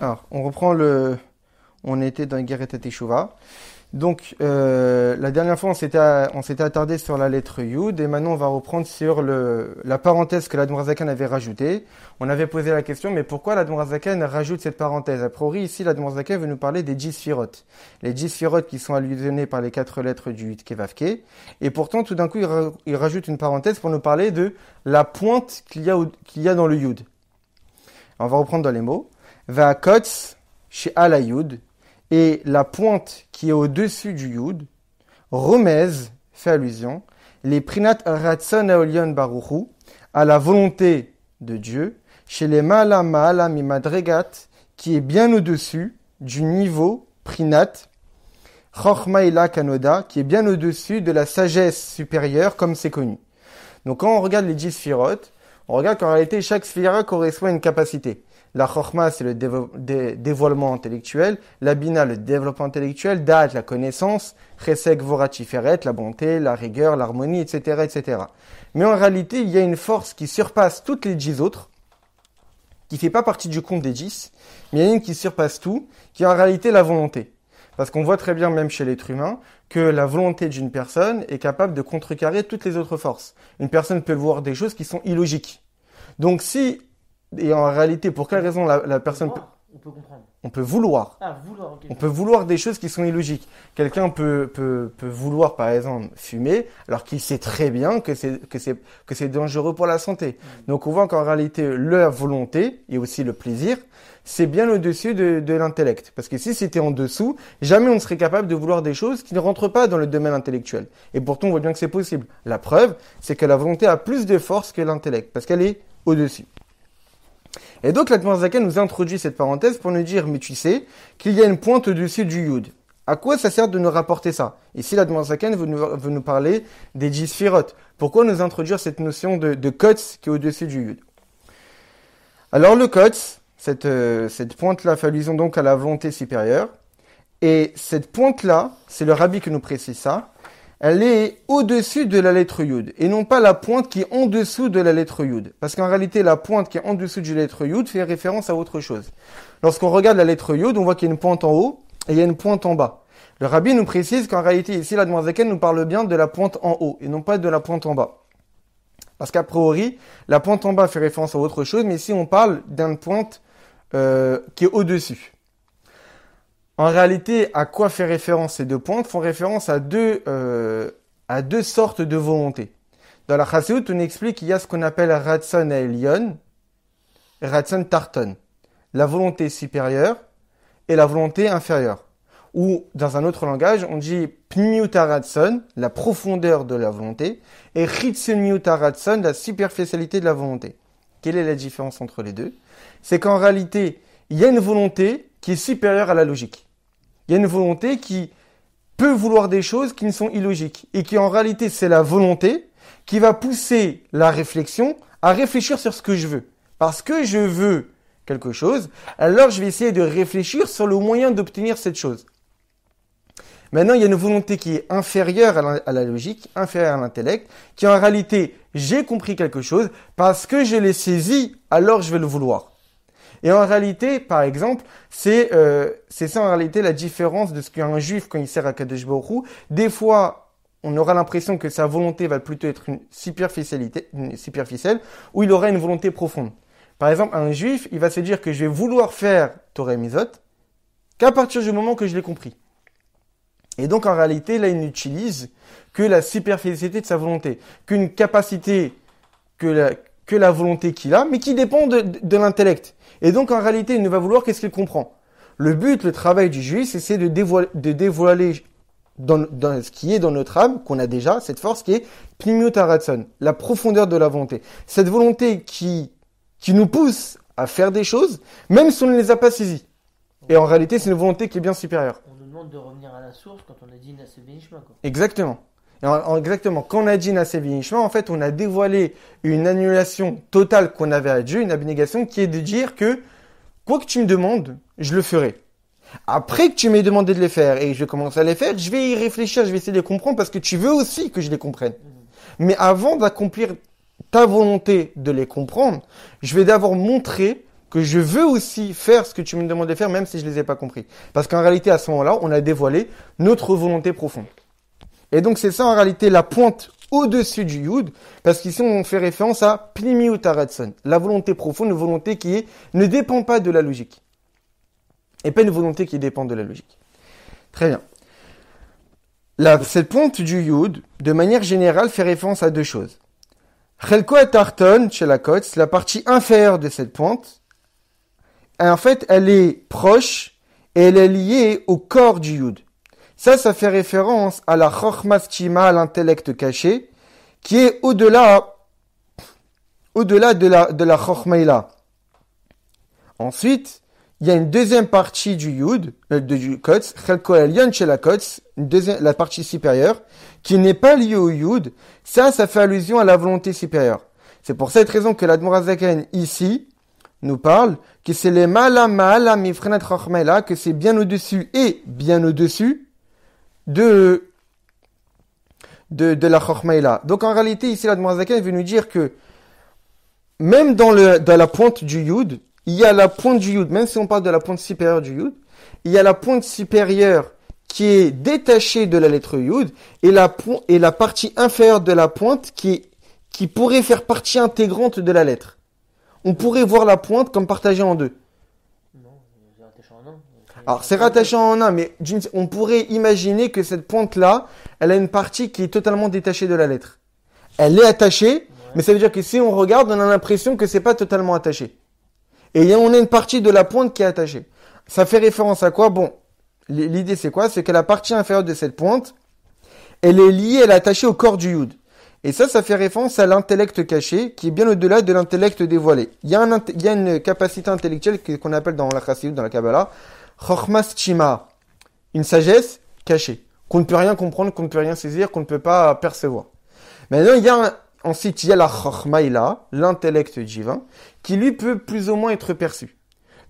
Alors, on reprend le. On était dans et Teshuva. Donc, euh, la dernière fois, on s'était attardé sur la lettre Yud, et maintenant, on va reprendre sur le, la parenthèse que l'Admorazakan avait rajoutée. On avait posé la question, mais pourquoi l'Admorazakan rajoute cette parenthèse A priori, ici, l'Admorazakan veut nous parler des Jisfirot. Les Jisfirot qui sont allusionnés par les quatre lettres du Yud Kevavke. Et pourtant, tout d'un coup, il, rajoute une parenthèse pour nous parler de la pointe qu'il y, y, a dans le Yud. on va reprendre dans les mots. « Vaakots » chez Alayud, et la pointe qui est au-dessus du Yud, Romez fait allusion, les Prinat Ratzon Eolion Baruchu, à la volonté de Dieu, chez les Ma'alam » et « Ma'dregat » qui est bien au-dessus du niveau Prinat, Chochmaïla Kanoda, qui est bien au-dessus de la sagesse supérieure, comme c'est connu. Donc quand on regarde les 10 sphirotes, on regarde qu'en réalité, chaque sphira correspond à une capacité. La chorma, c'est le dévoilement intellectuel. La le développement intellectuel. date, la connaissance. Chesek, voratiferet, la bonté, la rigueur, l'harmonie, etc., etc. Mais en réalité, il y a une force qui surpasse toutes les dix autres, qui fait pas partie du compte des dix, mais il y a une qui surpasse tout, qui est en réalité la volonté. Parce qu'on voit très bien, même chez l'être humain, que la volonté d'une personne est capable de contrecarrer toutes les autres forces. Une personne peut voir des choses qui sont illogiques. Donc si et en réalité, pour quelle raison la, la personne... Peut... On peut comprendre. On peut vouloir. Ah, vouloir On peut vouloir des choses qui sont illogiques. Quelqu'un peut, peut, peut vouloir, par exemple, fumer, alors qu'il sait très bien que c'est, que c'est, que c'est dangereux pour la santé. Mm. Donc on voit qu'en réalité, la volonté et aussi le plaisir, c'est bien au-dessus de, de l'intellect. Parce que si c'était en dessous, jamais on ne serait capable de vouloir des choses qui ne rentrent pas dans le domaine intellectuel. Et pourtant, on voit bien que c'est possible. La preuve, c'est que la volonté a plus de force que l'intellect, parce qu'elle est au-dessus. Et donc, l'Atmarzaka nous introduit cette parenthèse pour nous dire, mais tu sais, qu'il y a une pointe au-dessus du Yud. À quoi ça sert de nous rapporter ça Ici, l'Admanzaken veut, veut nous, parler des Jisphirotes. Pourquoi nous introduire cette notion de, de qui est au-dessus du Yud Alors, le Kotz, cette, euh, cette pointe-là fait donc à la volonté supérieure. Et cette pointe-là, c'est le rabbi qui nous précise ça, elle est au-dessus de la lettre Yud, et non pas la pointe qui est en dessous de la lettre Yud. Parce qu'en réalité, la pointe qui est en dessous de la lettre Yud fait référence à autre chose. Lorsqu'on regarde la lettre Yud, on voit qu'il y a une pointe en haut et il y a une pointe en bas. Le rabbi nous précise qu'en réalité, ici, la demoiselle nous parle bien de la pointe en haut, et non pas de la pointe en bas. Parce qu'a priori, la pointe en bas fait référence à autre chose, mais ici on parle d'une pointe euh, qui est au-dessus. En réalité, à quoi fait référence ces deux points Font référence à deux, euh, à deux sortes de volonté. Dans la Chassidut, on explique qu'il y a ce qu'on appelle Ratson et Elion, Ratson Tarton, la volonté supérieure et la volonté inférieure. Ou, dans un autre langage, on dit ratson la profondeur de la volonté, et Ratson, la superficialité de la volonté. Quelle est la différence entre les deux C'est qu'en réalité, il y a une volonté qui est supérieure à la logique. Il y a une volonté qui peut vouloir des choses qui ne sont illogiques et qui en réalité c'est la volonté qui va pousser la réflexion à réfléchir sur ce que je veux. Parce que je veux quelque chose, alors je vais essayer de réfléchir sur le moyen d'obtenir cette chose. Maintenant, il y a une volonté qui est inférieure à la, logique, inférieure à l'intellect, qui en réalité, j'ai compris quelque chose, parce que je l'ai saisi, alors je vais le vouloir. Et en réalité, par exemple, c'est euh, ça en réalité la différence de ce qu'un juif quand il sert à Kadosh Baruch Des fois, on aura l'impression que sa volonté va plutôt être une superficialité, une superficielle, ou il aura une volonté profonde. Par exemple, un juif, il va se dire que je vais vouloir faire Torah Mizot qu'à partir du moment que je l'ai compris. Et donc, en réalité, là, il n'utilise que la superficialité de sa volonté, qu'une capacité que la, que la volonté qu'il a, mais qui dépend de, l'intellect. Et donc en réalité, il ne va vouloir qu'est-ce qu'il comprend. Le but, le travail du juif, c'est de dévoiler, de dévoiler dans, ce qui est dans notre âme, qu'on a déjà, cette force qui est Pnimiut Aratson, la profondeur de la volonté. Cette volonté qui, qui nous pousse à faire des choses, même si on ne les a pas saisies. Et en réalité, c'est une volonté qui est bien supérieure. On nous demande de revenir à la source quand on a dit Exactement exactement, quand on a dit Nasevinishma, en fait, on a dévoilé une annulation totale qu'on avait à Dieu, une abnégation qui est de dire que quoi que tu me demandes, je le ferai. Après que tu m'aies demandé de les faire et je commence à les faire, je vais y réfléchir, je vais essayer de les comprendre parce que tu veux aussi que je les comprenne. Mais avant d'accomplir ta volonté de les comprendre, je vais d'abord montrer que je veux aussi faire ce que tu me demandes de faire, même si je ne les ai pas compris. Parce qu'en réalité, à ce moment-là, on a dévoilé notre volonté profonde. Et donc c'est ça en réalité la pointe au-dessus du Yud, parce qu'ici on fait référence à primiu taratson la volonté profonde, une volonté qui est, ne dépend pas de la logique. Et pas une volonté qui dépend de la logique. Très bien. cette pointe du Yud, de manière générale, fait référence à deux choses. Chelko et Tarton, chez la la partie inférieure de cette pointe, en fait, elle est proche et elle est liée au corps du Yud. Ça, ça fait référence à la chormaschima, l'intellect caché, qui est au-delà, au-delà de la, de la Ensuite, il y a une deuxième partie du yud, euh, de du kotz, une la partie supérieure, qui n'est pas liée au yud. Ça, ça fait allusion à la volonté supérieure. C'est pour cette raison que l'admorazaken ici nous parle que c'est les malamala mifrenat que c'est bien au-dessus et bien au-dessus de, de, de la Chokhmaïla. Donc en réalité, ici, la Zaken veut nous dire que même dans, le, dans la pointe du Yud, il y a la pointe du Yud, même si on parle de la pointe supérieure du Yud, il y a la pointe supérieure qui est détachée de la lettre Yud et la, et la partie inférieure de la pointe qui, qui pourrait faire partie intégrante de la lettre. On pourrait voir la pointe comme partagée en deux. Alors c'est rattaché en un, mais on pourrait imaginer que cette pointe-là, elle a une partie qui est totalement détachée de la lettre. Elle est attachée, mais ça veut dire que si on regarde, on a l'impression que c'est pas totalement attaché. Et on a une partie de la pointe qui est attachée. Ça fait référence à quoi Bon, l'idée c'est quoi C'est que la partie inférieure de cette pointe, elle est liée, elle est attachée au corps du yud. Et ça, ça fait référence à l'intellect caché, qui est bien au-delà de l'intellect dévoilé. Il y, a une capacité intellectuelle qu'on appelle dans la chassidut, dans la Kabbalah, Chochmas une sagesse cachée, qu'on ne peut rien comprendre, qu'on ne peut rien saisir, qu'on ne peut pas percevoir. Maintenant, il y a en ensuite, il y la Chochmaïla, l'intellect divin, qui lui peut plus ou moins être perçu.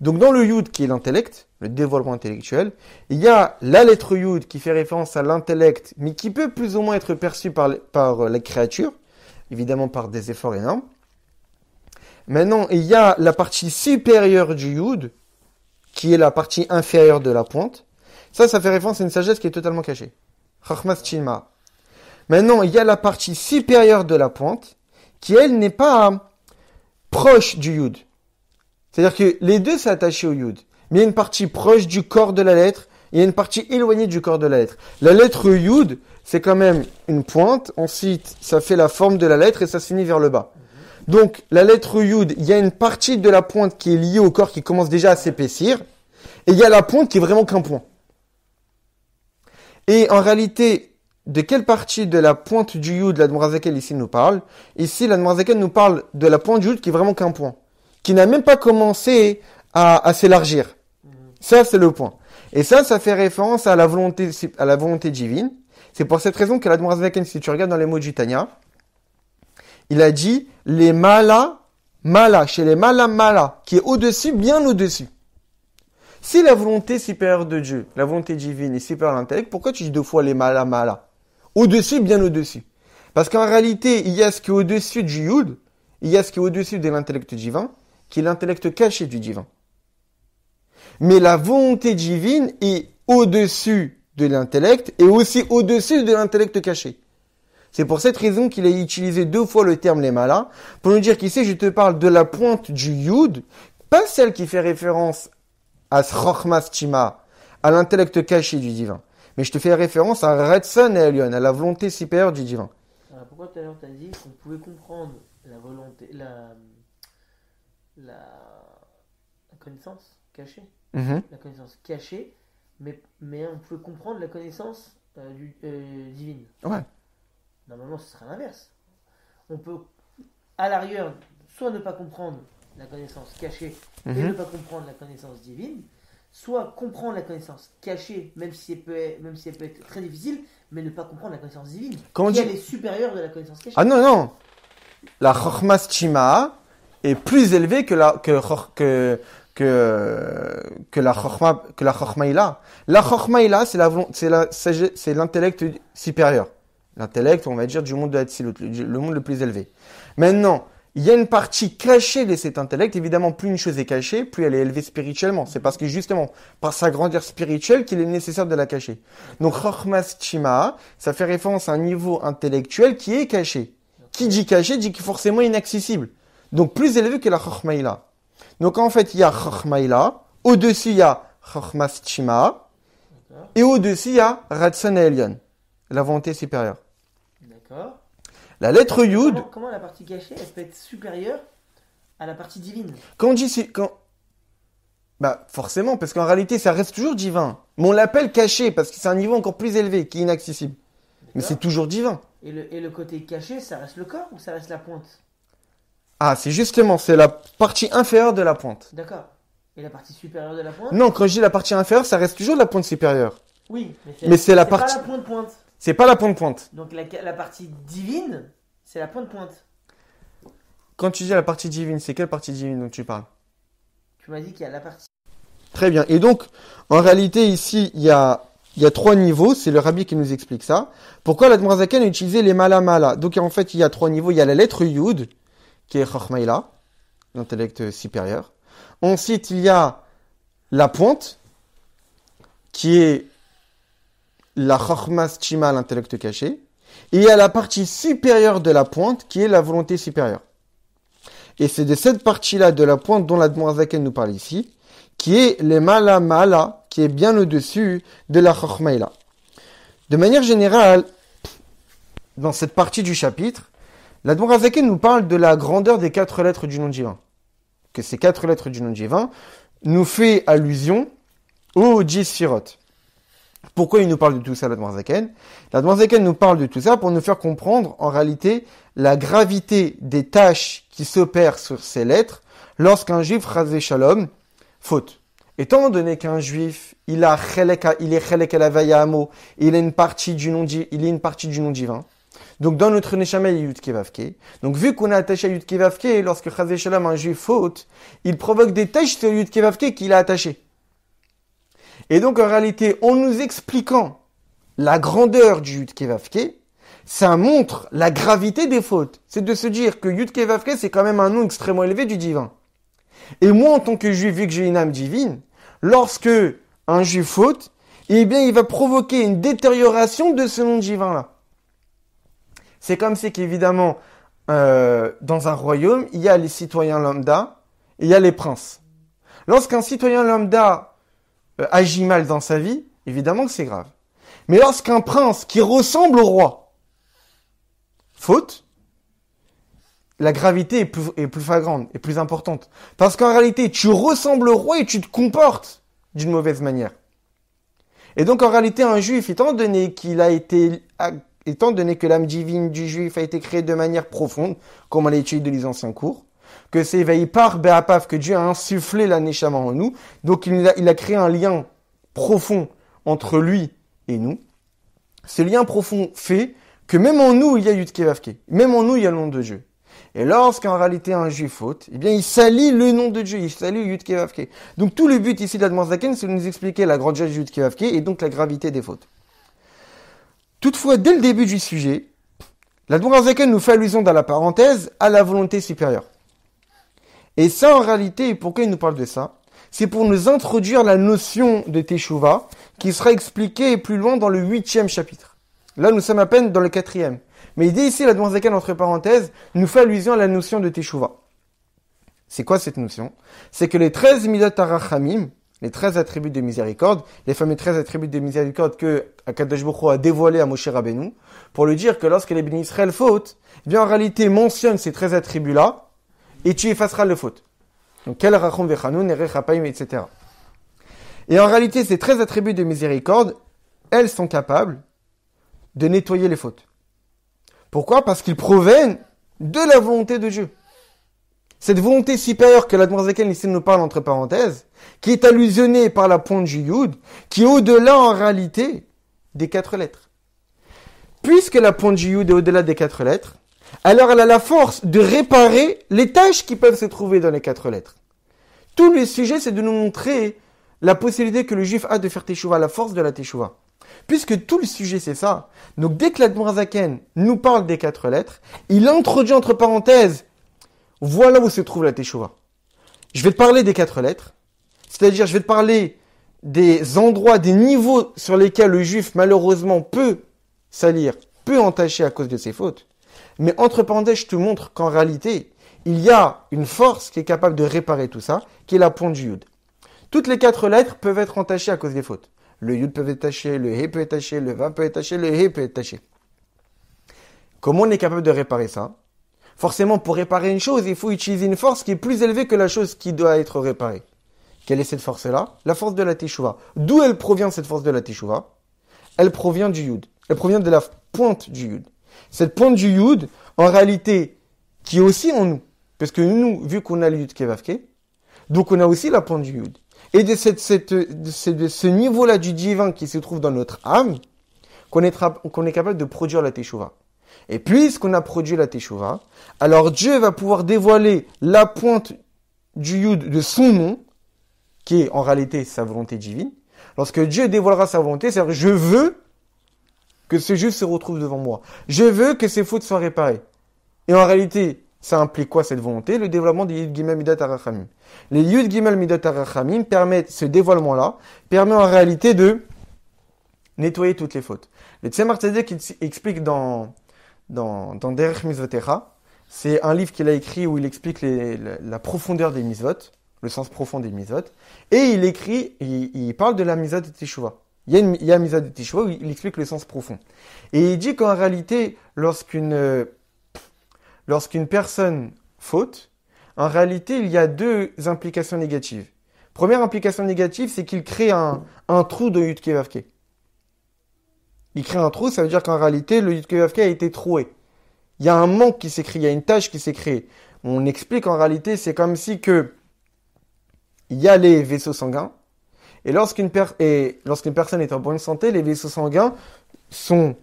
Donc dans le Yud qui est l'intellect, le développement intellectuel, il y a la lettre Yud qui fait référence à l'intellect, mais qui peut plus ou moins être perçu par, les euh, créatures, évidemment par des efforts énormes. Maintenant, il y a la partie supérieure du Yud, qui est la partie inférieure de la pointe. Ça, ça fait référence à une sagesse qui est totalement cachée. Maintenant, il y a la partie supérieure de la pointe, qui elle n'est pas proche du yud. C'est-à-dire que les deux s'attachent au yud. Mais il y a une partie proche du corps de la lettre, il y a une partie éloignée du corps de la lettre. La lettre yud, c'est quand même une pointe, ensuite ça fait la forme de la lettre et ça se finit vers le bas. Donc la lettre Yud, il y a une partie de la pointe qui est liée au corps qui commence déjà à s'épaissir, et il y a la pointe qui est vraiment qu'un point. Et en réalité, de quelle partie de la pointe du Yud l'Admorazakel ici nous parle Ici, l'Admorazakel nous parle de la pointe du Yud qui est vraiment qu'un point, qui n'a même pas commencé à, s'élargir. Ça, c'est le point. Et ça, ça fait référence à la volonté, à la volonté divine. C'est pour cette raison que l'Admorazaken, si tu regardes dans les mots du Tanya, il a dit les mala mala, chez les mala mala, qui est au-dessus, bien au-dessus. Si la volonté supérieure de Dieu, la volonté divine est supérieure à l'intellect, pourquoi tu dis deux fois les mala mala Au-dessus, bien au-dessus. Parce qu'en réalité, il y a ce qui est au-dessus du yud, il y a ce qui est au-dessus de l'intellect divin, qui est l'intellect caché du divin. Mais la volonté divine est au-dessus de l'intellect et aussi au-dessus de l'intellect caché. C'est pour cette raison qu'il a utilisé deux fois le terme les malins » pour nous dire qu'ici je te parle de la pointe du Yud, pas celle qui fait référence à Srochmastima, à l'intellect caché du divin, mais je te fais référence à redson » et Elion, à la volonté supérieure du divin. pourquoi tout à l'heure tu as dit qu'on pouvait comprendre la volonté, la, la, connaissance cachée mm-hmm. La connaissance cachée, mais, on pouvait comprendre la connaissance euh, euh, divine. Ouais. Normalement, ce serait l'inverse. On peut, à l'arrière, soit ne pas comprendre la connaissance cachée et mhm. ne pas comprendre la connaissance divine, soit comprendre la connaissance cachée, même si, elle peut être, très difficile, mais ne pas comprendre la connaissance divine. Quand elle est supérieure de la connaissance cachée. Ah non, non La Chochmas Chima est plus élevée que la, que, que, que, que la Chochma, que la La c'est l'intellect supérieur l'intellect, on va dire, du monde de le monde le plus élevé. Maintenant, il y a une partie cachée de cet intellect. Évidemment, plus une chose est cachée, plus elle est élevée spirituellement. C'est parce que justement, par sa grandeur spirituelle, qu'il est nécessaire de la cacher. Donc, Rochmas ça fait référence à un niveau intellectuel qui est caché. Qui dit caché dit forcément inaccessible. Donc, plus élevé que la Chochmaïla. Donc, en fait, il y a Chochmaïla. Au-dessus, il y a Chochmas Et au-dessus, il y a Ratson la volonté supérieure. Hein la lettre Yud. Comment, la partie cachée, elle peut être supérieure à la partie divine Quand on dit. quand... Bah, forcément, parce qu'en réalité, ça reste toujours divin. Mais on l'appelle caché, parce que c'est un niveau encore plus élevé, qui est inaccessible. Mais c'est toujours divin. Et le, et le côté caché, ça reste le corps ou ça reste la pointe Ah, c'est justement, c'est la partie inférieure de la pointe. D'accord. Et la partie supérieure de la pointe Non, quand je dis la partie inférieure, ça reste toujours la pointe supérieure. Oui, mais c'est la partie. Pas la pointe pointe. C'est pas la pointe-pointe. Donc la, partie divine, c'est la pointe-pointe. Quand tu dis la partie divine, c'est quelle partie divine dont tu parles Tu m'as dit qu'il y a la partie. Très bien. Et donc, en réalité, ici, il y a, il y a trois niveaux. C'est le rabbi qui nous explique ça. Pourquoi la l'Admorazaken a utilisé les malamala Donc, en fait, il y a trois niveaux. Il y a la lettre Yud, qui est Chachmaïla, l'intellect supérieur. Ensuite, il y a la pointe, qui est la chorma stima, l'intellect caché, et à la partie supérieure de la pointe qui est la volonté supérieure. Et c'est de cette partie-là de la pointe dont la Zaken nous parle ici, qui est le mala mala, qui est bien au-dessus de la chormaïla. De manière générale, dans cette partie du chapitre, la Zaken nous parle de la grandeur des quatre lettres du nom divin. Que ces quatre lettres du nom divin nous fait allusion au Jisfirot. Pourquoi il nous parle de tout ça, la Zaken La Zaken nous parle de tout ça pour nous faire comprendre, en réalité, la gravité des tâches qui s'opèrent sur ces lettres lorsqu'un juif, Razé Shalom, faute. Étant donné qu'un juif, il a il est chelek à il a une partie du nom il est une partie du nom divin. Donc dans notre neshama il y a Donc vu qu'on a attaché à lorsque Chazé Shalom un juif faute, il provoque des tâches sur Yudkevavke qu'il a attaché. Et donc en réalité, en nous expliquant la grandeur du Yud Kevavke, ça montre la gravité des fautes. C'est de se dire que Yud Kevavke, c'est quand même un nom extrêmement élevé du divin. Et moi, en tant que juif, vu que j'ai une âme divine, lorsque un juif faute, eh bien, il va provoquer une détérioration de ce nom divin-là. C'est comme si qu'évidemment, euh, dans un royaume, il y a les citoyens lambda et il y a les princes. Lorsqu'un citoyen lambda euh, agit mal dans sa vie, évidemment que c'est grave. Mais lorsqu'un prince qui ressemble au roi faute, la gravité est plus, est plus flagrante, est plus importante. Parce qu'en réalité, tu ressembles au roi et tu te comportes d'une mauvaise manière. Et donc, en réalité, un juif, étant donné qu'il a été, étant donné que l'âme divine du juif a été créée de manière profonde, comme on l'étude de dans les cours, que c'est éveillé par Be'apaf, que Dieu a insufflé la Neshama en nous. Donc il a, créé un lien profond entre lui et nous. Ce lien profond fait que même en nous, il y a Yudkevavke. Même en nous, il y a le nom de Dieu. Et lorsqu'en réalité un juif faute, eh bien il salit le nom de Dieu, il salit Yudkevavke. Donc tout le but ici de la c'est de nous expliquer la grandeur de Yudkevavke et donc la gravité des fautes. Toutefois, dès le début du sujet, la Zaken nous fait allusion dans la parenthèse à la volonté supérieure. Et ça, en réalité, pourquoi il nous parle de ça C'est pour nous introduire la notion de Teshuvah, qui sera expliquée plus loin dans le huitième chapitre. Là, nous sommes à peine dans le quatrième. Mais il dit ici, la Zakan, entre parenthèses, nous fait allusion à la notion de Teshuvah. C'est quoi cette notion C'est que les 13 Midatarachamim, les 13 attributs de miséricorde, les fameux 13 attributs de miséricorde que Akadosh a dévoilé à Moshe Rabbeinu, pour lui dire que lorsque les bénis Israël faute, eh bien en réalité mentionne ces 13 attributs-là, et tu effaceras le faute. Donc, quel etc. Et en réalité, ces 13 attributs de miséricorde, elles sont capables de nettoyer les fautes. Pourquoi Parce qu'ils proviennent de la volonté de Dieu. Cette volonté supérieure que l'Admorazakel ici nous parle entre parenthèses, qui est allusionnée par la pointe du qui est au-delà en réalité des quatre lettres. Puisque la pointe du est au-delà des quatre lettres, alors elle a la force de réparer les tâches qui peuvent se trouver dans les quatre lettres. Tout le sujet, c'est de nous montrer la possibilité que le juif a de faire teshuva, la force de la teshuva. Puisque tout le sujet, c'est ça. Donc dès que l'Admorazaken nous parle des quatre lettres, il introduit entre parenthèses, voilà où se trouve la teshuva. Je vais te parler des quatre lettres, c'est-à-dire je vais te parler des endroits, des niveaux sur lesquels le juif malheureusement peut salir, peut entacher à cause de ses fautes. Mais entre je te montre qu'en réalité, il y a une force qui est capable de réparer tout ça, qui est la pointe du yud. Toutes les quatre lettres peuvent être entachées à cause des fautes. Le yud peut être taché, le he peut être taché, le va peut être taché, le he peut être taché. Comment on est capable de réparer ça Forcément, pour réparer une chose, il faut utiliser une force qui est plus élevée que la chose qui doit être réparée. Quelle est cette force-là La force de la teshuva. D'où elle provient cette force de la teshuva Elle provient du yud. Elle provient de la pointe du yud. Cette pointe du Yud, en réalité, qui est aussi en nous. Parce que nous, vu qu'on a le Yud Kevavke, donc on a aussi la pointe du Yud. Et de, cette, cette, de ce, niveau-là du divin qui se trouve dans notre âme, qu'on est, capable de produire la Teshuvah. Et puisqu'on a produit la Teshuvah, alors Dieu va pouvoir dévoiler la pointe du Yud de son nom, qui est en réalité sa volonté divine. Lorsque Dieu dévoilera sa volonté, c'est-à-dire je veux que ce juif se retrouve devant moi. Je veux que ces fautes soient réparées. Et en réalité, ça implique quoi cette volonté Le développement des Yud Gimel Midat Arachamim. Les Yud Gimel Midat Arachamim permettent, ce dévoilement-là, permet en réalité de nettoyer toutes les fautes. Le Tzemar Tzedek explique dans, dans, dans Derech c'est un livre qu'il a écrit où il explique la, profondeur des misvotes, le sens profond des misvotes. et il écrit, il, parle de la misvot de Teshuvah. Il y a, une, il y a où il explique le sens profond. Et il dit qu'en réalité, lorsqu'une euh, lorsqu'une personne faute, en réalité, il y a deux implications négatives. Première implication négative, c'est qu'il crée un, trou de Yudkevavke. Il crée un trou, ça veut dire qu'en réalité, le Yudkevavke a été troué. Il y a un manque qui s'est créé, il y a une tâche qui s'est créée. On explique en réalité, c'est comme si que il y a les vaisseaux sanguins, et lorsqu'une personne est en bonne santé, les vaisseaux sanguins sont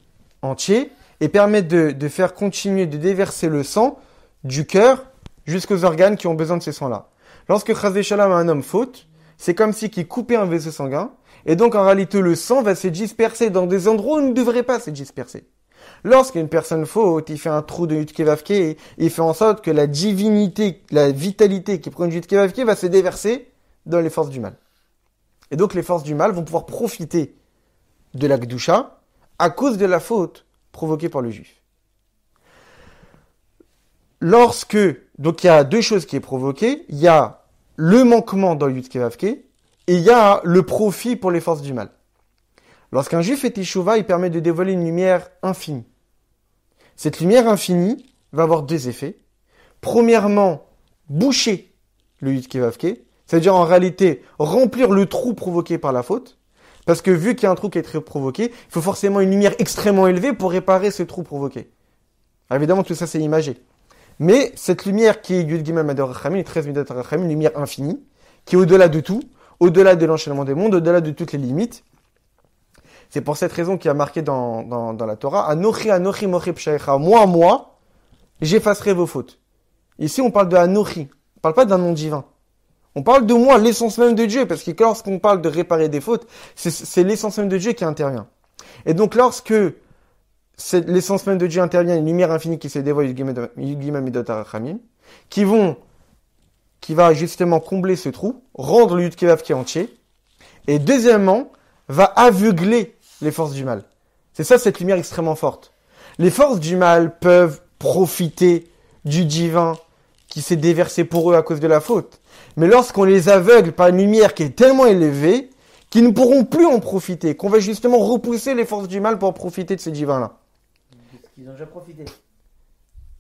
entiers et permettent de, faire continuer de déverser le sang du cœur jusqu'aux organes qui ont besoin de ces sang là Lorsque Khazeshalam a un homme faute, c'est comme si qu'il coupait un vaisseau sanguin, et donc en réalité le sang va se disperser dans des endroits où il ne devrait pas se disperser. Lorsqu'une personne faute, il fait un trou de et il fait en sorte que la divinité, la vitalité qui prend du Yutkevavke va se déverser dans les forces du mal. Et donc les forces du mal vont pouvoir profiter de la Gdusha à cause de la faute provoquée par le juif. Lorsque, donc il y a deux choses qui est provoquées. il y a le manquement dans Yutkevavke et il y a le profit pour les forces du mal. Lorsqu'un juif est échouva, il permet de dévoiler une lumière infinie. Cette lumière infinie va avoir deux effets. Premièrement, boucher le Yutkevavke c'est-à-dire en réalité remplir le trou provoqué par la faute. Parce que vu qu'il y a un trou qui est provoqué, il faut forcément une lumière extrêmement élevée pour réparer ce trou provoqué. évidemment, tout ça, c'est imagé. Mais cette lumière qui est Yud 13 une lumière infinie, qui est au-delà de tout, au-delà de l'enchaînement des mondes, au-delà de toutes les limites. C'est pour cette raison qu'il y a marqué dans, dans, la Torah, Anochi, Anochi, Mochi, moi, moi, j'effacerai vos fautes. Ici, on parle de Anochi, on parle pas d'un nom divin. On parle de moi, l'essence même de Dieu, parce que lorsqu'on parle de réparer des fautes, c'est l'essence même de Dieu qui intervient. Et donc lorsque l'essence même de Dieu intervient, une lumière infinie qui se dévoile, qui vont, qui va justement combler ce trou, rendre le Yudkevav qui est entier, et deuxièmement, va aveugler les forces du mal. C'est ça cette lumière extrêmement forte. Les forces du mal peuvent profiter du divin qui s'est déversé pour eux à cause de la faute. Mais lorsqu'on les aveugle par une lumière qui est tellement élevée, qu'ils ne pourront plus en profiter, qu'on va justement repousser les forces du mal pour profiter de ce divin-là. qu'ils ont déjà profité.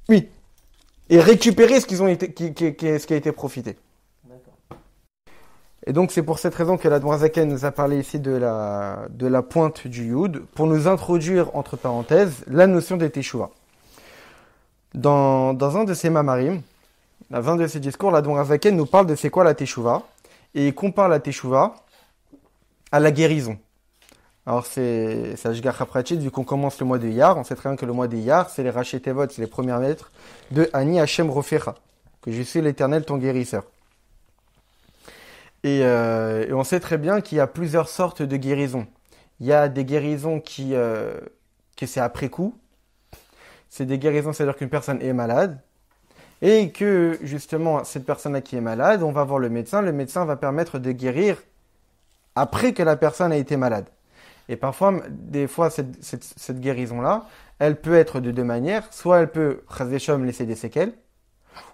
Oui. Et récupérer ce, qu'ils ont été, qui, ce qui a été profité. Et donc c'est pour cette raison que la Zaken nous a parlé ici de la, de la pointe du Yud, pour nous introduire, entre parenthèses, la notion des Teshuvah. Dans, dans un de ses mamarim, la fin de ce discours, là Ravaken nous parle de c'est quoi la Teshuvah et il compare la Teshuvah à la guérison. Alors c'est Ashgar Pratchit, vu qu'on commence le mois de Yar, on sait très bien que le mois de Yar, c'est les Rachetevot, c'est les premières lettres de Ani Hashem Rofecha, que je suis l'éternel ton guérisseur. Euh, et, on sait très bien qu'il y a plusieurs sortes de guérisons. Il y a des guérisons qui, euh, que c'est après coup. C'est des guérisons, c'est-à-dire qu'une personne est malade, et que justement cette personne-là qui est malade, on va voir le médecin, le médecin va permettre de guérir après que la personne a été malade. Et parfois, des fois, cette, cette, guérison-là, elle peut être de deux manières. Soit elle peut, laisser des séquelles,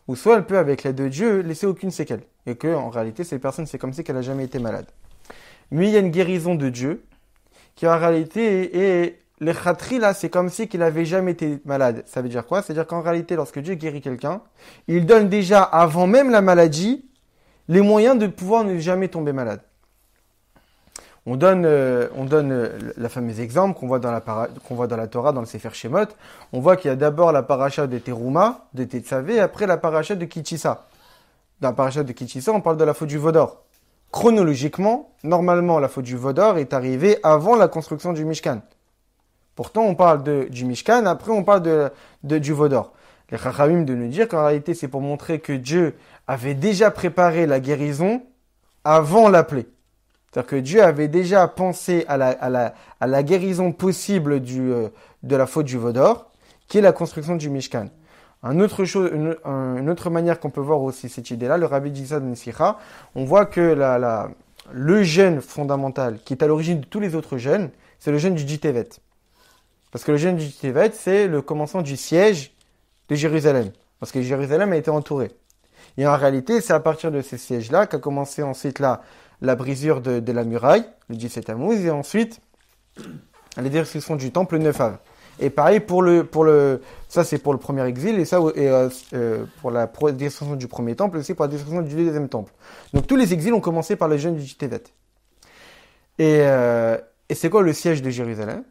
ou soit elle peut, avec l'aide de Dieu, laisser aucune séquelle. Et que, en réalité, cette personne, c'est comme si qu'elle n'a jamais été malade. Mais il y a une guérison de Dieu, qui en réalité est les khatri, là, c'est comme si qu'il n'avait jamais été malade. Ça veut dire quoi C'est-à-dire qu'en réalité, lorsque Dieu guérit quelqu'un, il donne déjà, avant même la maladie, les moyens de pouvoir ne jamais tomber malade. On donne, euh, on donne euh, la fameuse exemple qu'on voit, dans la qu'on voit dans la Torah, dans le Sefer Shemot. On voit qu'il y a d'abord la paracha de Teruma, de Tetsavé, et après la paracha de Kitchissa. Dans la paracha de Kichissa, on parle de la faute du Vaudor. Chronologiquement, normalement, la faute du Vaudor est arrivée avant la construction du Mishkan. Pourtant, on parle de, du Mishkan, après on parle de, de du Vaudor. Les Chachamim de nous dire qu'en réalité, c'est pour montrer que Dieu avait déjà préparé la guérison avant la C'est-à-dire que Dieu avait déjà pensé à la, à la, guérison possible du, euh, de la faute du Vaudor, qui est la construction du Mishkan. Un autre chose, une, autre manière qu'on peut voir aussi cette idée-là, le Rabbi Jissa ben de on voit que la, le gène fondamental qui est à l'origine de tous les autres gènes, c'est le gène du Jitevet. Parce que le jeune du Tevet, c'est le commencement du siège de Jérusalem. Parce que Jérusalem a été entourée. Et en réalité, c'est à partir de ces sièges-là qu'a commencé ensuite la, la brisure de, la muraille, le 17 Tammuz, et ensuite la destruction du temple le 9 Et pareil pour le, pour le, ça c'est pour le premier exil et ça et, euh, euh, pour la destruction du premier temple c'est pour la destruction du deuxième temple. Donc tous les exils ont commencé par le jeûne du Tevet. Et, euh, et c'est quoi le siège de Jérusalem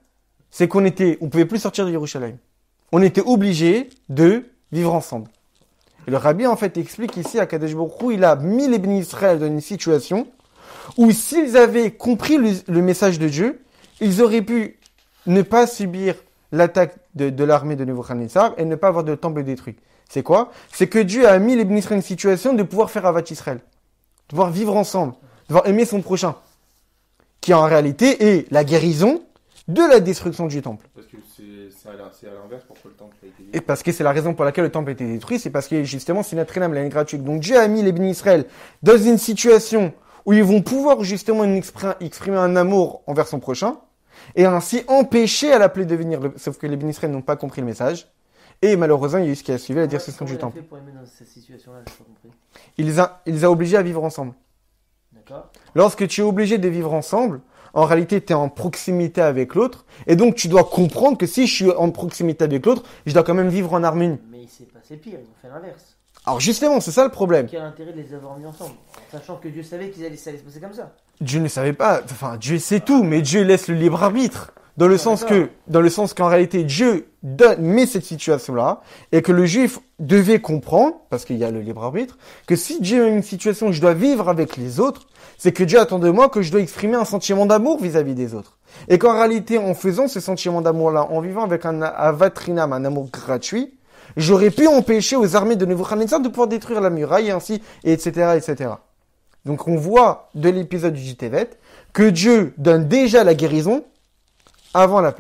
c'est qu'on était, on pouvait plus sortir de Jérusalem. On était obligé de vivre ensemble. Et le rabbi, en fait, explique ici à Kadesh Baruch il a mis les bénis Israël dans une situation où s'ils avaient compris le, message de Dieu, ils auraient pu ne pas subir l'attaque de, l'armée de Nebuchadnezzar et ne pas avoir de temple détruit. C'est quoi C'est que Dieu a mis les bénis Israël dans une situation de pouvoir faire Avat Israël, de pouvoir vivre ensemble, de pouvoir aimer son prochain, qui en réalité est la guérison de la destruction du temple. Parce que c'est à l'inverse pourquoi le temple a été détruit. Et parce que c'est la raison pour laquelle le temple a été détruit, c'est parce que justement c'est une elle la gratuite. Donc Dieu a mis les bénis dans une situation où ils vont pouvoir justement exprimer un amour envers son prochain et ainsi empêcher à l'appeler de venir. Sauf que les bénis n'ont pas compris le message. Et malheureusement, il y a eu ce qui a suivi la destruction du temple. Il les a, il les a obligés à vivre ensemble. Lorsque tu es obligé de vivre ensemble, en réalité, tu es en proximité avec l'autre. Et donc, tu dois comprendre que si je suis en proximité avec l'autre, je dois quand même vivre en harmonie. Mais il s'est passé pire, ils ont fait l'inverse. Alors justement, c'est ça le problème. Quel intérêt de les avoir mis ensemble, sachant que Dieu savait qu'ils allaient, allait se passer comme ça Dieu ne savait pas, enfin Dieu sait tout, mais Dieu laisse le libre arbitre. Dans le, ah, sens que, dans le sens qu'en réalité, Dieu donne, met cette situation-là, et que le juif devait comprendre, parce qu'il y a le libre arbitre, que si Dieu a une situation où je dois vivre avec les autres, c'est que Dieu attend de moi que je dois exprimer un sentiment d'amour vis-à-vis des autres. Et qu'en réalité, en faisant ce sentiment d'amour-là, en vivant avec un avatrinam, un amour gratuit, j'aurais pu empêcher aux armées de Nebuchadnezzar de pouvoir détruire la muraille, et ainsi, et etc., etc. Donc on voit de l'épisode du Tevet que Dieu donne déjà la guérison avant la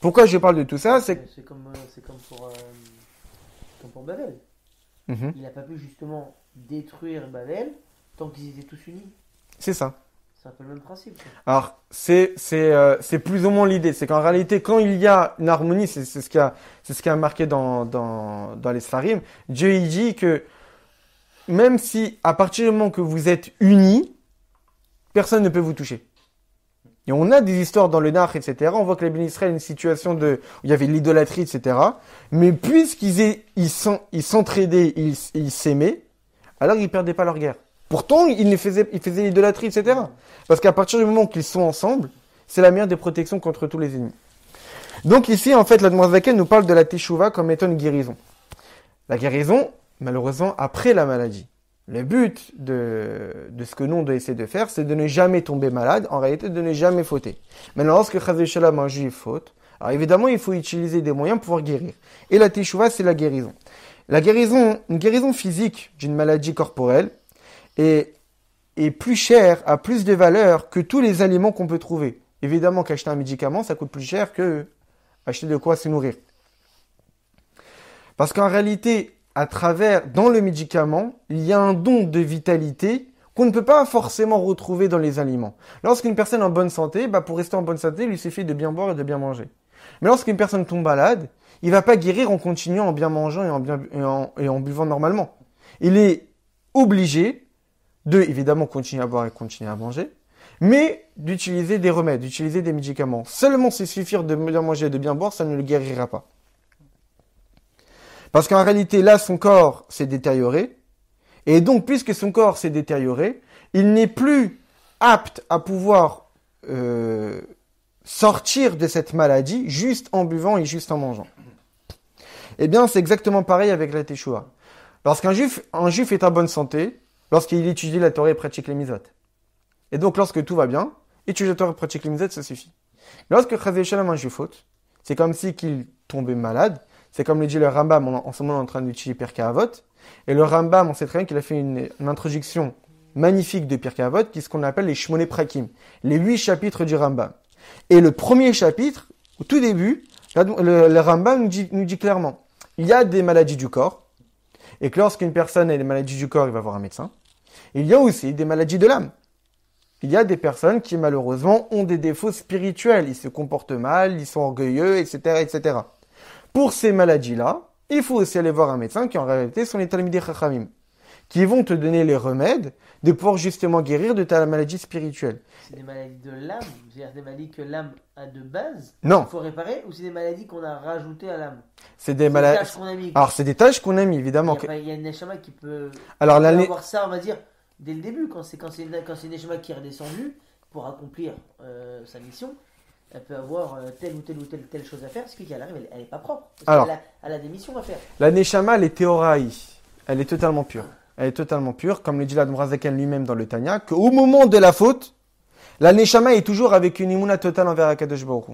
Pourquoi je parle de tout ça C'est euh, euh, comme, pour, Babel. Mhm. Il n'a pas pu justement détruire Babel tant qu'ils étaient tous unis. C'est ça. C'est un peu le même principe. Alors, euh, c'est plus ou moins l'idée. C'est qu'en réalité, quand il y a une harmonie, c'est ce qui a, ce qui a marqué dans, dans, dans les Sfarim, Dieu il dit que même si à partir du moment que vous êtes unis, personne ne peut vous toucher. Et on a des histoires dans le NARC, etc. On voit que les ministres avaient une situation de, où il y avait l'idolâtrie, etc. Mais puisqu'ils ils s'entraidaient, ils s'aimaient, alors ils perdaient pas leur guerre. Pourtant, ils faisaient, ils l'idolâtrie, etc. Parce qu'à partir du moment qu'ils sont ensemble, c'est la meilleure des protections contre tous les ennemis. Donc ici, en fait, la Zaken nous parle de la Teshuvah comme étant une guérison. La guérison, malheureusement, après la maladie. Le but de, de ce que nous on doit essayer de faire, c'est de ne jamais tomber malade, en réalité de ne jamais fauter. Maintenant, lorsque Shalom, un juif faute, alors évidemment, il faut utiliser des moyens pour pouvoir guérir. Et la teshuva, c'est la guérison. La guérison, une guérison physique d'une maladie corporelle est, est plus chère, a plus de valeur que tous les aliments qu'on peut trouver. Évidemment qu'acheter un médicament, ça coûte plus cher que acheter de quoi se nourrir. Parce qu'en réalité, à travers, dans le médicament, il y a un don de vitalité qu'on ne peut pas forcément retrouver dans les aliments. Lorsqu'une personne en bonne santé, bah, pour rester en bonne santé, il lui suffit de bien boire et de bien manger. Mais lorsqu'une personne tombe malade, il va pas guérir en continuant en bien mangeant et en, buvant normalement. Il est obligé de, évidemment, continuer à boire et continuer à manger, mais d'utiliser des remèdes, d'utiliser des médicaments. Seulement s'il suffire de bien manger et de bien boire, ça ne le guérira pas. Parce qu'en réalité, là, son corps s'est détérioré. Et donc, puisque son corps s'est détérioré, il n'est plus apte à pouvoir euh, sortir de cette maladie juste en buvant et juste en mangeant. Eh bien, c'est exactement pareil avec la teshua. Lorsqu'un juif, un juif est en bonne santé, lorsqu'il étudie la Torah et pratique les misotes, Et donc, lorsque tout va bien, étudier la Torah et pratique les mitzvot, ça suffit. Lorsque Chazé Shalom a un juif faute, c'est comme si qu'il tombait malade, c'est comme le dit le Rambam, en ce moment on est en train d'utiliser Pirkei Avot. Et le Rambam, on sait très bien qu'il a fait une, introduction magnifique de Pirkei Avot, qui est ce qu'on appelle les Shmoné Prakim, les huit chapitres du Rambam. Et le premier chapitre, au tout début, le, Rambam nous dit, nous dit clairement, il y a des maladies du corps, et que lorsqu'une personne a des maladies du corps, il va voir un médecin. Il y a aussi des maladies de l'âme. Il y a des personnes qui malheureusement ont des défauts spirituels, ils se comportent mal, ils sont orgueilleux, etc., etc pour ces maladies-là, il faut aussi aller voir un médecin qui en réalité sont les Talmidei Chachamim, qui vont te donner les remèdes de pouvoir justement guérir de ta maladie spirituelle. C'est des maladies de l'âme, c'est-à-dire des maladies que l'âme a de base Non. Il faut réparer ou c'est des maladies qu'on a rajoutées à l'âme C'est des maladies. Alors c'est des tâches qu'on a mis évidemment. Il y a, il y a une neshama qui peut. Alors la... avoir ça on va dire dès le début quand c'est quand c'est une, quand neshama qui est redescendue pour accomplir euh, sa mission elle peut avoir euh, telle ou telle ou chose à faire, ce qui arrive, elle n'est pas propre. elle a, elle a, des missions à faire. La Nechama, elle est Elle est totalement pure. Elle est totalement pure, comme le dit lui-même dans le Tanya, qu'au moment de la faute, la Nechama est toujours avec une imuna totale envers Akadosh Baruch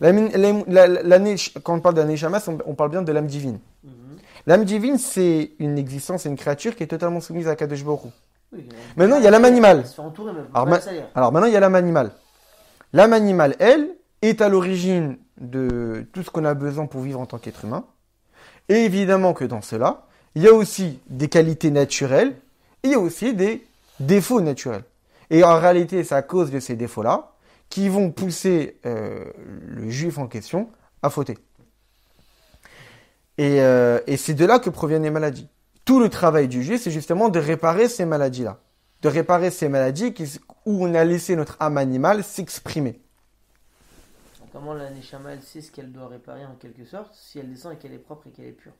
la, quand on parle de la on parle bien de l'âme divine. Mhm. L'âme divine, c'est une existence, c'est une créature qui est totalement soumise à Akadosh Baruch Maintenant, il y a l'âme animale. Alors, alors maintenant, il y a l'âme animale. L'âme animale, elle, est à l'origine de tout ce qu'on a besoin pour vivre en tant qu'être humain. Et évidemment que dans cela, il y a aussi des qualités naturelles et il y a aussi des défauts naturels. Et en réalité, c'est à cause de ces défauts-là qui vont pousser euh, le juif en question à fauter. Euh, et, c'est de là que proviennent les maladies. Tout le travail du juif, c'est justement de réparer ces maladies-là. De réparer ces maladies où on a laissé notre âme animale s'exprimer comment la Neshama, elle sait ce qu'elle doit réparer en quelque sorte, si elle descend et qu'elle est propre et qu'elle est pure.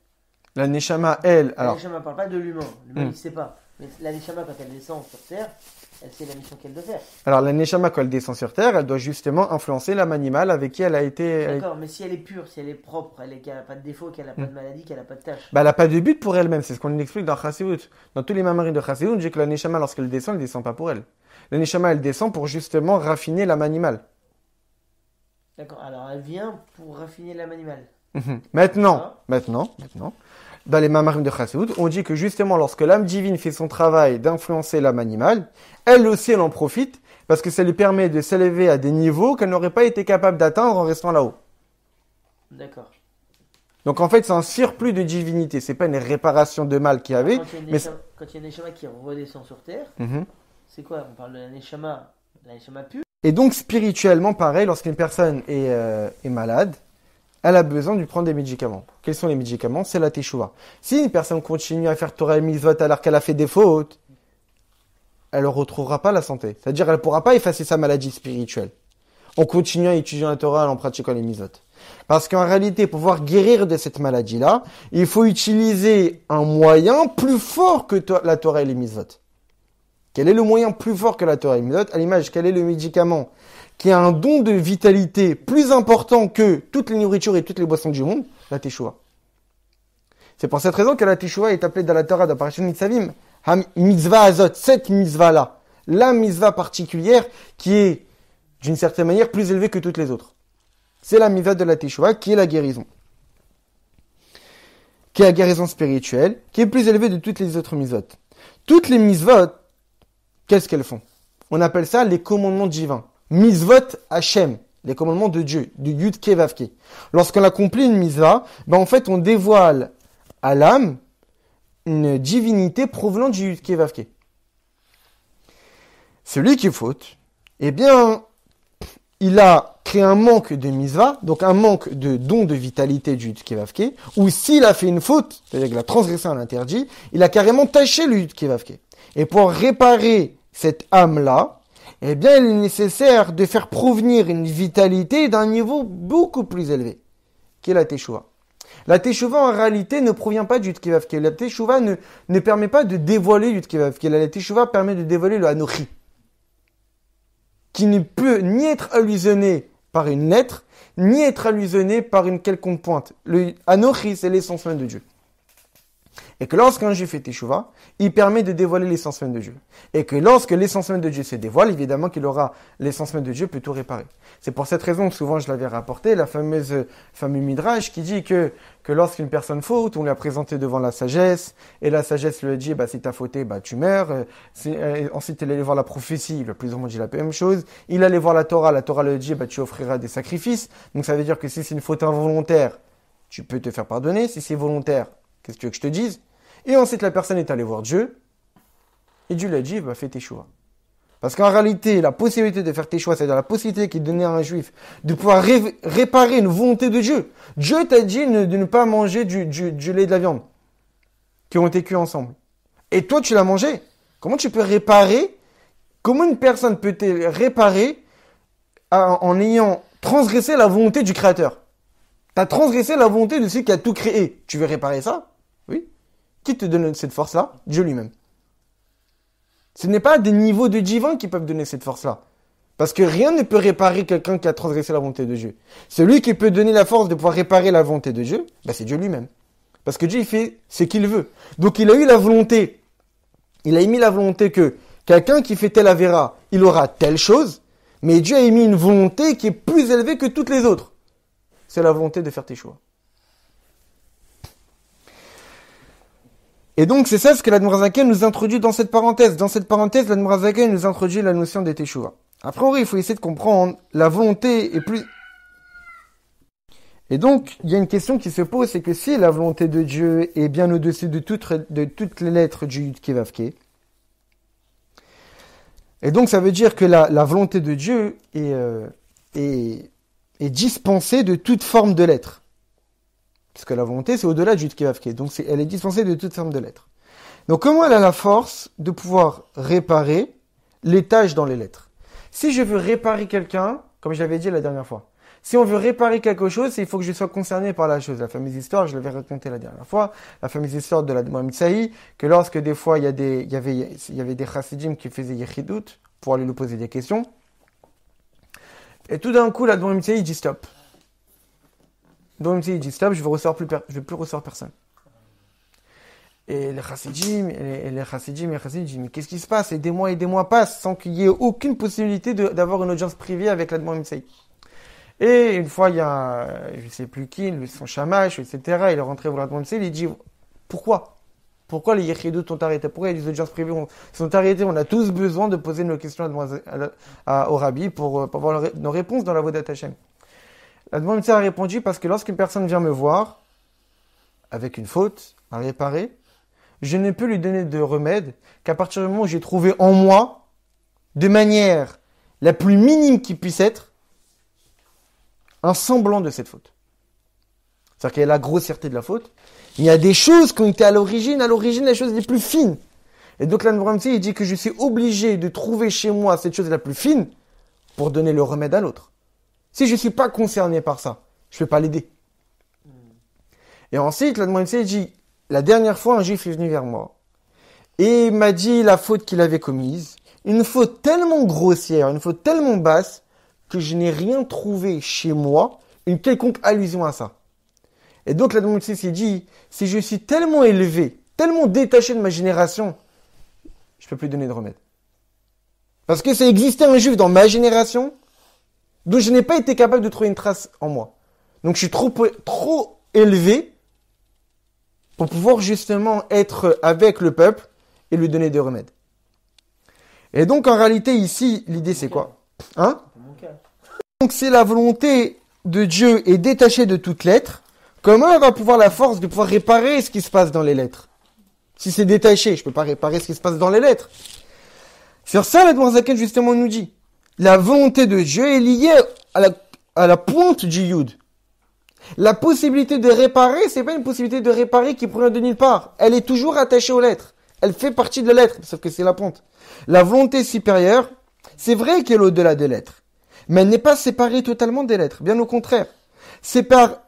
La Neshama, elle. Alors... La ne parle pas de l'humain, l'humain mm. il sait pas. Mais la Neshama, quand elle descend sur terre, elle sait la mission qu'elle doit faire. Alors la quand elle descend sur terre, elle doit justement influencer l'âme animale avec qui elle a été. D'accord, mais si elle est pure, si elle est propre, elle n'a pas de défaut, qu'elle n'a pas de hmm. maladie, qu'elle n'a pas de tâche. Bah, elle n'a pas de but pour elle-même, c'est ce qu'on explique dans Chassidut. Dans tous les mamaris de on j'ai que la Neshama, lorsqu'elle descend, elle descend pas pour elle. La Neshama, elle descend pour justement raffiner l'âme animale. D'accord, alors elle vient pour raffiner l'âme animale. Mhm. Maintenant, maintenant, maintenant, dans les mamarim de Chassoud, on dit que justement lorsque l'âme divine fait son travail d'influencer l'âme animale, elle aussi elle en profite parce que ça lui permet de s'élever à des niveaux qu'elle n'aurait pas été capable d'atteindre en restant là-haut. D'accord. Donc en fait, c'est un surplus de divinité, c'est pas une réparation de mal qu'il y avait. Quand il y a mais... une échama qui redescend sur terre, mhm. c'est quoi On parle de la neshama, et donc spirituellement, pareil, lorsqu'une personne est, euh, malade, elle a besoin de prendre des médicaments. Quels sont les médicaments C'est la teshuva. Si une personne continue à faire Torah et Mitzvot alors qu'elle a fait des fautes, elle ne retrouvera pas la santé. C'est-à-dire elle ne pourra pas effacer sa maladie spirituelle en continuant à étudier la Torah et en pratiquant les Mitzvot. Parce qu'en réalité, pour pouvoir guérir de cette maladie-là, il faut utiliser un moyen plus fort que la Torah et les Mitzvot. Quel est le moyen plus fort que la Torah Mitzvot À l'image, quel est le médicament qui a un don de vitalité plus important que toutes les nourritures et toutes les boissons du monde La Teshuvah. C'est pour cette raison que la Teshuvah est appelée dans la Torah d'apparition Mitzvahim. Mitzvah Azot, cette mitzvah-là. La mitzvah particulière qui est, d'une certaine manière, plus élevée que toutes les autres. C'est la mitzvah de la Teshuvah qui est la guérison qui est la guérison spirituelle, qui est plus élevée de toutes les autres mitzvot. Toutes les mitzvot qu'est-ce qu'elles font On appelle ça les commandements divins. Misvot Hashem, les commandements de Dieu, du Yud Kevavke. Lorsqu'on accomplit une misva, ben en fait on dévoile à l'âme une divinité provenant du Yud Kevavke. Celui qui faute, eh bien, il a créé un manque de misva, donc un manque de don de vitalité du Yud Kevavke, ou s'il a fait une faute, c'est-à-dire qu'il a transgressé un interdit, il a carrément taché le Yud Kevavke. Et pour réparer cette âme-là, eh bien, il est nécessaire de faire provenir une vitalité d'un niveau beaucoup plus élevé, qui est la Teshuvah. La Teshuvah, en réalité, ne provient pas du tkivav. La Teshuvah ne, permet pas de dévoiler du La Teshuvah permet de dévoiler le Hanochi, qui ne peut ni être allusionné par une lettre, ni être allusionné par une quelconque pointe. Le Hanochi, c'est l'essence même de Dieu. Et que lorsqu'un juif fait teshuva, il permet de dévoiler l'essence même de Dieu. Et que lorsque l'essence même de Dieu se dévoile, évidemment qu'il aura l'essence même de Dieu plutôt réparer. C'est pour cette raison que souvent je l'avais rapporté, la fameuse, euh, fameuse midrash qui dit que, que lorsqu'une personne faute, on l'a présenté devant la sagesse, et la sagesse lui a dit, bah, si t'as fauté, bah, tu meurs. Euh, euh, ensuite, il allait voir la prophétie, il plus ou moins dit la même chose. Il allait voir la Torah, la Torah lui a dit, bah, tu offriras des sacrifices. Donc ça veut dire que si c'est une faute involontaire, tu peux te faire pardonner. Si c'est volontaire, qu'est-ce que tu veux que je te dise et ensuite, la personne est allée voir Dieu. Et Dieu lui a dit, bah, fais tes choix. Parce qu'en réalité, la possibilité de faire tes choix, c'est-à-dire la possibilité qui est à un juif de pouvoir réparer une volonté de Dieu. Dieu t'a dit de ne pas manger du, lait et de la viande qui ont été cuits ensemble. Et toi, tu l'as mangé. Comment tu peux réparer Comment une personne peut réparer en, en ayant transgressé la volonté du Créateur T'as transgressé la volonté de celui qui a tout créé. Tu veux réparer ça qui te donne cette force-là Dieu lui-même. Ce n'est pas des niveaux de divin qui peuvent donner cette force-là. Parce que rien ne peut réparer quelqu'un qui a transgressé la volonté de Dieu. Celui qui peut donner la force de pouvoir réparer la volonté de Dieu, bah, c'est Dieu lui-même. Parce que Dieu, il fait ce qu'il veut. Donc il a eu la volonté, il a émis la volonté que quelqu'un qui fait tel avéra, il aura telle chose, mais Dieu a émis une volonté qui est plus élevée que toutes les autres. C'est la volonté de faire tes choix. Et donc, c'est ça ce que l'admorazaké nous introduit dans cette parenthèse. Dans cette parenthèse, l'admorazaké nous introduit la notion des Teshua. A priori, il faut essayer de comprendre la volonté est plus... Et donc, il y a une question qui se pose, c'est que si la volonté de Dieu est bien au-dessus de, de toutes les lettres du Yud et donc ça veut dire que la, volonté de Dieu euh, est, dispensée de toute forme de lettres. Parce que la volonté, c'est au-delà du Tkevavke. Donc elle est dispensée de toute forme de lettres. Donc comment elle a la force de pouvoir réparer les tâches dans les lettres Si je veux réparer quelqu'un, comme je l'avais dit la dernière fois, si on veut réparer quelque chose, il faut que je sois concerné par la chose. La fameuse histoire, je l'avais racontée la dernière fois, la fameuse histoire de la Saï, que lorsque des fois il y, avait, des chassidim qui faisaient yéchidout, pour aller nous poser des questions, et tout d'un coup la Saï dit stop. Donc, il dit, stop, je ne recevoir plus, je vais plus recevoir personne. Et les chassidim, les chassidim, les mais qu'est-ce qui se passe Et des mois et des mois passent sans qu'il y ait aucune possibilité d'avoir une audience privée avec la demande Et une fois, il y a, je je sais plus qui, son chamache, etc., il est rentré voir la demande il dit, pourquoi Pourquoi les yéchidous sont arrêté Pourquoi les audiences privées sont arrêtées On a tous besoin de poser nos questions à, au rabbi pour, euh, avoir nos réponses dans la voie d'attachement. La a répondu parce que lorsqu'une personne vient me voir avec une faute à réparer, je ne peux lui donner de remède qu'à partir du moment où j'ai trouvé en moi, de manière la plus minime qui puisse être, un semblant de cette faute. C'est-à-dire qu'il y a la grossièreté de la faute, il y a des choses qui ont été à l'origine, à l'origine les choses les plus fines. Et donc l'Anbramsi, dit que je suis obligé de trouver chez moi cette chose la plus fine pour donner le remède à l'autre. Si je ne suis pas concerné par ça, je ne peux pas l'aider. Hmm. Et ensuite, la s'est dit, la dernière fois, un juif est venu vers moi et m'a dit la faute qu'il avait commise, une faute tellement grossière, une faute tellement basse que je n'ai rien trouvé chez moi une quelconque allusion à ça. Et donc la demande s'est dit, si je suis tellement élevé, tellement détaché de ma génération, je ne peux plus donner de remède. Parce que ça existait un juif dans ma génération donc je n'ai pas été capable de trouver une trace en moi. Donc je suis trop, trop élevé pour pouvoir justement être avec le peuple et lui donner des remèdes. Et donc en réalité ici, l'idée c'est quoi Hein Donc c'est la volonté de Dieu est détachée de toute lettre. Comment elle va pouvoir la force de pouvoir réparer ce qui se passe dans les lettres Si c'est détaché, je ne peux pas réparer ce qui se passe dans les lettres. Sur ça la justement nous dit. La volonté de Dieu est liée à la, à la pointe du Yud. La possibilité de réparer, c'est pas une possibilité de réparer qui provient de nulle part. Elle est toujours attachée aux lettres. Elle fait partie de la lettre, sauf que c'est la pointe. La volonté supérieure, c'est vrai qu'elle est au-delà des lettres, mais elle n'est pas séparée totalement des lettres. Bien au contraire. C'est par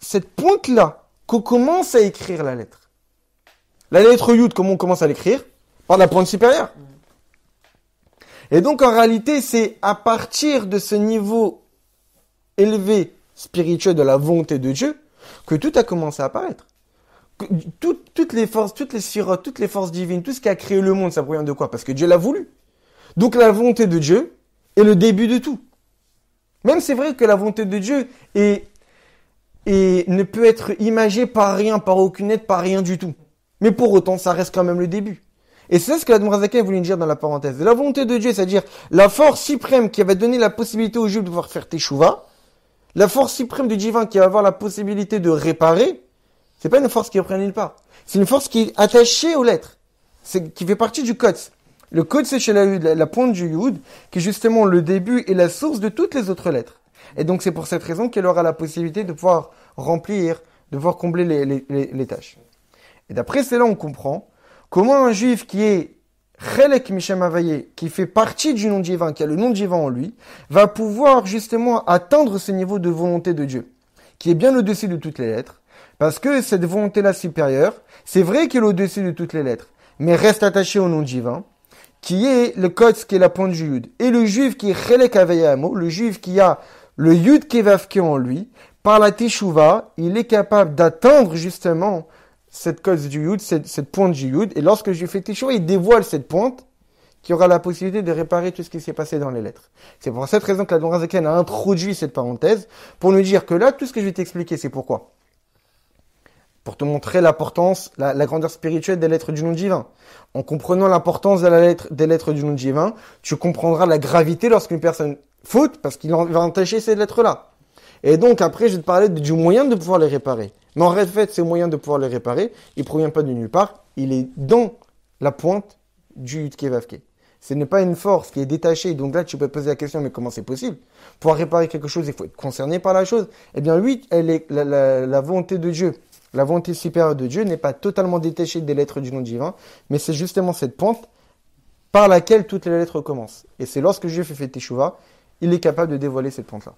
cette pointe-là qu'on commence à écrire la lettre. La lettre Yud, comment on commence à l'écrire Par la pointe supérieure. Et donc en réalité, c'est à partir de ce niveau élevé spirituel de la volonté de Dieu que tout a commencé à apparaître. toutes les forces, toutes les sirotes, toutes les forces divines, tout ce qui a créé le monde, ça provient de quoi Parce que Dieu l'a voulu. Donc la volonté de Dieu est le début de tout. Même c'est vrai que la volonté de Dieu est, et ne peut être imagée par rien, par aucune aide, par rien du tout. Mais pour autant, ça reste quand même le début. Et c'est ce que l'admorazaka voulait voulu dire dans la parenthèse. la volonté de Dieu, c'est-à-dire la force suprême qui avait donné la possibilité aux Juifs de pouvoir faire teshuva, la force suprême du divin qui va avoir la possibilité de réparer, c'est pas une force qui reprend nulle part. C'est une force qui est attachée aux lettres, c'est qui fait partie du code. Le code, c'est chez la, la, pointe du Yud, qui est justement le début et la source de toutes les autres lettres. Et donc c'est pour cette raison qu'elle aura la possibilité de pouvoir remplir, de pouvoir combler les, les, les tâches. Et d'après cela, on comprend Comment un juif qui est Chelek Mishem qui fait partie du nom divin, qui a le nom divin en lui, va pouvoir justement atteindre ce niveau de volonté de Dieu, qui est bien au-dessus de toutes les lettres, parce que cette volonté-là supérieure, c'est vrai qu'elle est au-dessus de toutes les lettres, mais reste attachée au nom divin, qui est le Kotz, qui est la pointe du Yud, et le juif qui est Chelek le juif qui a le Yud Kevavke en lui, par la Teshuvah, il est capable d'atteindre justement cette cause du Yud, cette, cette pointe du Yud, et lorsque je fais choix il dévoile cette pointe qui aura la possibilité de réparer tout ce qui s'est passé dans les lettres. C'est pour cette raison que la Zaken a introduit cette parenthèse pour nous dire que là, tout ce que je vais t'expliquer, c'est pourquoi. Pour te montrer l'importance, la, grandeur spirituelle des lettres du nom divin. En comprenant l'importance de la lettre, des lettres du nom divin, tu comprendras la gravité lorsqu'une personne faute parce qu'il va entacher ces lettres-là. Et donc après, je vais te parler du moyen de pouvoir les réparer. Mais en fait, ce moyen de pouvoir les réparer, il ne provient pas de nulle part, il est dans la pointe du Yutkevavke. Ce n'est pas une force qui est détachée. Donc là, tu peux poser la question, mais comment c'est possible Pour réparer quelque chose, il faut être concerné par la chose. Eh bien, oui, elle est la, volonté de Dieu. La volonté supérieure de Dieu n'est pas totalement détachée des lettres du nom divin, mais c'est justement cette pointe par laquelle toutes les lettres commencent. Et c'est lorsque Dieu fait Teshuvah, il est capable de dévoiler cette pointe là